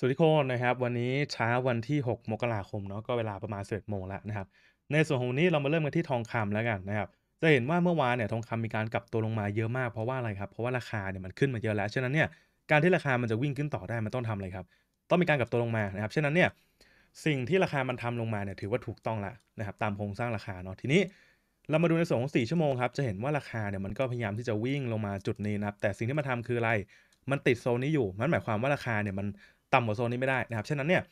สวัสดีคนนะครับวันนี้เช้าวันที่6มกราคมเนาะก็เวลาประมาณส็จโมงแล้วนะครับในส่วนของนี้เรามาเริ่มกันที่ทองคำแล้วกันนะครับจะเห็นว่าเมื่อวานเนี่ยทองคำมีการกลับตัวลงมาเยอะมากเพราะว่าอะไรครับเพราะว่าราคาเนี่ยมันขึ้นมาเยอะแล้ว ฉะนั้นเนี่ยการที่ราคามันจะวิ่งขึ้นต่อได้มันต้องทำอะไรครับต้องมีการกลับตัวลงมานะครับฉะนั้นเนี่ยสิ่งที่ราคามันทำลงมาเนี่ยถือว่าถูกต้องละนะครับตามโครงสร้างราคาเนาะทีนี้ เรามาดูในส่วนของ่ชั่วโมงครับจะเห็นว่าราคาเนี่ยมันก็พยายามที่จะวิ่งลงมาจุดนี้นะครับแต่สิ่งที่มันทาคืออะไรมันติดโซนนี้อยู่ มันหมายความว่าราคาเนี่ยมันต่ำกว่าโซนนี้ไม่ได้นะครับฉะนั้นเนี่ย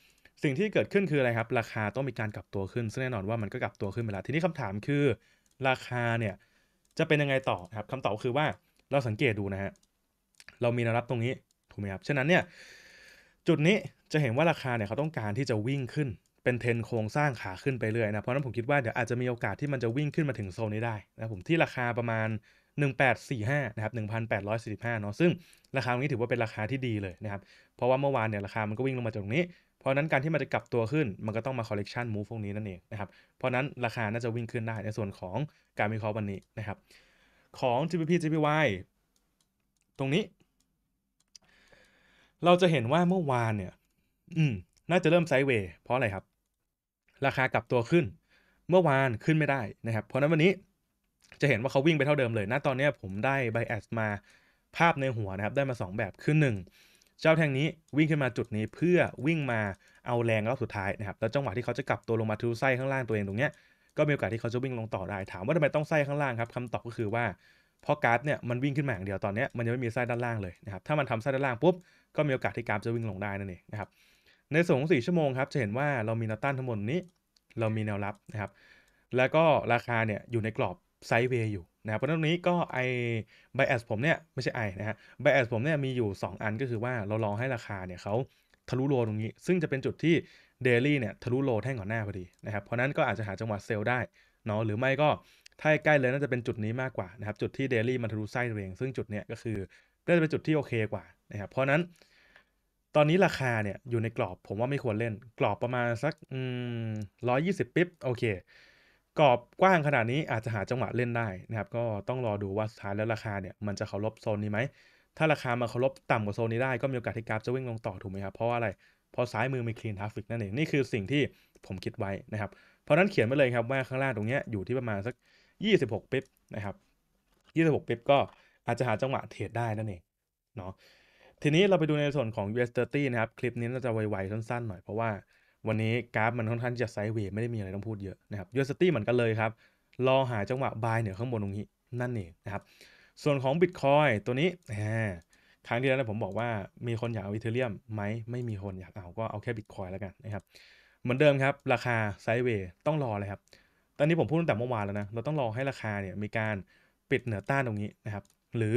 สิ่งที่เกิดขึ้นคืออะไรครับราคาต้องมีการกลับตัวขึ้นซึ่งแน่นอนว่ามันก็กลับตัวขึ้นไปแล้วทีนี้คำถามคือ ราคาเนี่ยจะเป็นยังไงต่อครับคำตอบคือว่าเราสังเกตดูนะฮะเรามีแนวรับตรงนี้ถูกไหมครับฉะนั้นเนี่ยจุดนี้จะเห็นว่าราคาเนี่ยเขาต้องการที่จะวิ่งขึ้นเป็นเทรนโครงสร้างขาขึ้นไปเรื่อยนะ เพราะนั้นผมคิดว่าเดี๋ยวอาจจะมีโอกาสที่มันจะวิ่งขึ้นมาถึงโซนนี้ได้นะผมที่ราคาประมาณ 1845นะครับ1845เนาะซึ่งราคาตรงนี้ถือว่าเป็นราคาที่ดีเลยนะครับเพราะว่าเมื่อวานเนี่ยราคามันก็วิ่งลงมาจากตรงนี้ เพราะนั้นการที่มันจะกลับตัวขึ้นมันก็ต้องมาคอลเลกชันมูฟพวกนี้นั่นเองนะครับเพราะนั้นราคาน่าจะวิ่งขึ้นได้ในส่วนของการวิเคราะห์วันนี้นะครับ ของ g p p GPY ตรงนี้ เราจะเห็นว่าเมื่อวานเนี่ย อืมน่าจะเริ่มไซด์เวย์เพราะอะไรครับราคากลับตัวขึ้นเมื่อวานขึ้นไม่ได้นะครับเพราะนั้นวันนี้จะเห็นว่าเขาวิ่งไปเท่าเดิมเลยนะตอนนี้ผมได้ไบแอสมาภาพในหัวนะครับ ได้มา 2 แบบคือ1เจ้าแท่งนี้วิ่งขึ้นมาจุดนี้เพื่อวิ่งมาเอาแรงรอบสุดท้ายนะครับแล้วจังหวะที่เขาจะกลับตัวลงมาทูไส้ข้างล่างตัวเองตรงเนี้ยก็มีโอกาสที่เขาจะวิ่งลงต่อได้ ถามว่าทำไมต้องไส้ข้างล่างครับคำตอบก็คือว่าเพราะการ์ดเนี่ยมันวิ่งขึ้นมาอย่างเดียวตอนนี้มันยังไม่มีไส้ด้านล่างเลยนะครับถ้ามันทำไส้ด้านล่างปุ๊บก็มีโอกาสที่การ์ดจะวิ่งลงได้นั่นเองนะครับในส่วนของ4 ชั่วโมงครับ จะเห็นว่าเรามีแนวต้านทั้งหมดนี้ เรามีแนวรับนะครับ แล้วก็ราคาเนี่ยอยู่ในกรอบไซด์เวย์อยู่นะเพราะตรงนี้ก็ไอไบแอสผมเนี่ยไม่ใช่ไอนะฮะไบแอสผมเนี่ยมีอยู่ 2 อันก็คือว่าเราลองให้ราคาเนี่ยเขาทะลุโลตรงนี้ ซึ่งจะเป็นจุดที่เดลี่เนี่ยทะลุโลแท่งก่อนหน้าพอดีนะครับ เพราะนั้นก็อาจจะหาจังหวะเซลล์ได้เนาะ หรือไม่ก็ถ้าใกล้เลยน่าจะเป็นจุดนี้มากกว่านะครับ จุดที่เดลี่มันทะลุไส้์เวยองซึ่งจุดเนี่ยก็คือน่าจะเป็นจุดที่โอเคกว่านะครับเพราะนั้นตอนนี้ราคาเนี่ยอยู่ในกรอบผมว่าไม่ควรเล่น กรอบประมาณสักร้อยยี่สิบปิ๊บโอเคกรอบกว้างขนาดนี้อาจจะหาจังหวะเล่นได้นะครับก็ต้องรอดูว่าสุดท้ายแล้วราคาเนี่ยมันจะเคารพโซนนี้ไหม ถ้าราคามาเคารพต่ำกว่าโซนนี้ได้ก็มีโอกาสที่กราฟจะวิ่งลงต่อถูกไหมครับ เพราะอะไร เพราะซ้ายมือมีคลีนทราฟิกนั่นเอง นี่คือสิ่งที่ผมคิดไว้นะครับ เพราะนั้นเขียนไปเลยครับว่าข้างล่างตรงนี้อยู่ที่ประมาณสัก 26ปิ๊บนะครับ 26ปิ๊บก็อาจจะหาจังหวะเทรดได้นั่นเองเนาะทีนี้เราไปดูในส่วนของ US30 นะครับคลิปนี้เราจะไวๆสั้นๆหน่อยเพราะว่าวันนี้กราฟมันค่อนข้างจะไซด์เวย์ไม่ได้มีอะไรต้องพูดเยอะนะครับ US30 เหมือนกันเลยครับรอหาจังหวะบายเหนือข้างบนตรงนี้นั่นเองนะครับ ส่วนของ Bitcoin ตัวนี้ ครั้งที่แล้วผมบอกว่ามีคนอยากเอาอีเทเรียมไหมไม่มีคนอยากเอาก็เอาแค่ Bitcoin แล้วกันนะครับ เหมือนเดิมครับ ราคาไซด์เวย์ต้องรอเลยครับตอนนี้ผมพูดตั้งแต่เมื่อวานแล้วนะเราต้องรอให้ราคาเนี่ยมีการปิดเหนือต้านตรงนี้นะครับหรือ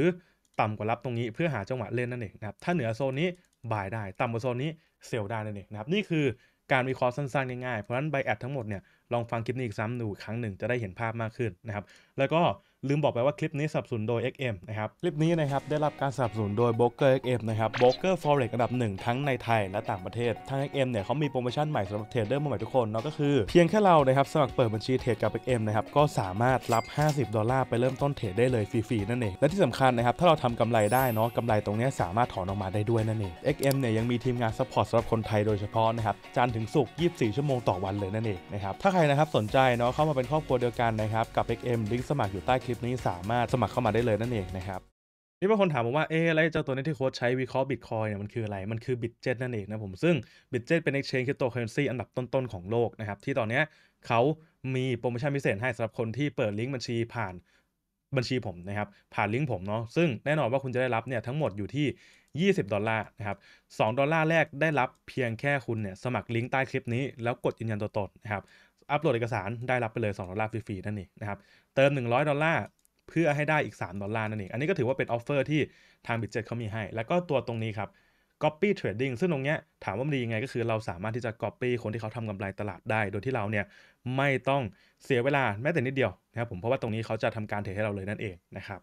ต่ำกว่ารับตรงนี้เพื่อหาจังหวะเล่นนั่นเองนะครับถ้าเหนือโซนนี้บายได้ ต่ำกว่าโซนนี้เซลได้นั่นเองนะครับนี่คือการวิเคราะห์สั้นๆง่ายๆ เพราะฉะนั้นใบแอดทั้งหมดเนี่ยลองฟังคลิปนี้อีกซ้ำดูครั้งหนึ่งจะได้เห็นภาพมากขึ้นนะครับแล้วก็ลืมบอกไปว่าคลิปนี้สนับสนุนโดย XM นะครับ คลิปนี้นะครับ ได้รับการสนับสนุนโดย b r o k e r XM นะครับโบรกเกอร์ forex อันดับหนึ่งทั้งในไทยและต่างประเทศทาง XM เนี่ยเขามีโปรโมชั่นใหม่สำหรับเทรดเดอร์มือใหม่ทุกคนเนาะก็คือ เพียงแค่เรานะครับ สมัครเปิดบัญชีเทรดกับ XM นะครับ ก็สามารถรับ 50 ดอลลาร์ไปเริ่มต้นเทรดได้เลยฟรีๆนั่นเองและที่สำคัญนะครับถ้าเราทำกำไรได้เนาะกำไรตรงนี้สามารถถอนออกมาได้ด้วยนั่นเอง XM เนี่ยยังมีทีมงานซัพพอร์ตสำหรับคนไทยโดยเฉพาะนะครับจันถึงศุกร์24 ชั่วโมงต่อวันเลยนั่นเองนะครับถ้าใครนะครับสนใจเนาะเข้ามาเป็นครอบครัวเดียวกันนะครับกับ XM ลิงก์สมัครอยู่ใต้คลิปนี้สามารถสมัครเข้ามาได้เลยนั่นเองนะครับนี่บางคนถามผมว่าเอ๊ะอะไรเจ้าตัวนี้ที่โค้ชใช้วิเคราะห์บิตคอยเนี่ยมันคืออะไรมันคือบิตเจ็ตนั่นเองนะผมซึ่งบิตเจ็ตเป็นอ x ก h ช n g นคริปโตเคอเรนซีอันดับต้นๆ ของโลกนะครับที่ตอนนี้เขามีโปรโมชั่นพิเศษให้สำหรับคนที่เปิดลิงก์บัญชีผ่านบัญชีผมนะครับผ่านลิงก์ผมเนาะซึ่งแน่นอนว่าคุณจะได้รับเนี่ยทั้งหมดอยู่ที่20ดอลลาร์นะครับ2ดอลลาร์แรกได้รับเพียงแค่คุณเนี่ย สมัครลิงก์ใต้คลิปนี้แล้วกดยืนยันตัวตนนะครับอัปโหลดเอกสารได้รับไปเลย 2 ดอลลาร์ฟรี ๆ นั่นเองนะครับ เติม 100 ดอลลาร์เพื่อให้ได้อีก 3 ดอลลาร์นั่นเองอันนี้ก็ถือว่าเป็นออฟเฟอร์ที่ทางบิตเจ็ตเขามีให้ แล้วก็ตัวตรงนี้ครับ Copy Trading ซึ่งตรงเนี้ยถามว่ามันดียังไงก็คือเราสามารถที่จะ Copy คนที่เขาทำกำไรตลาดได้ โดยที่เราเนี่ยไม่ต้องเสียเวลาแม้แต่นิดเดียวนะครับผมเพราะว่าตรงนี้เขาจะทำการเทรดให้เราเลยนั่นเองนะครับ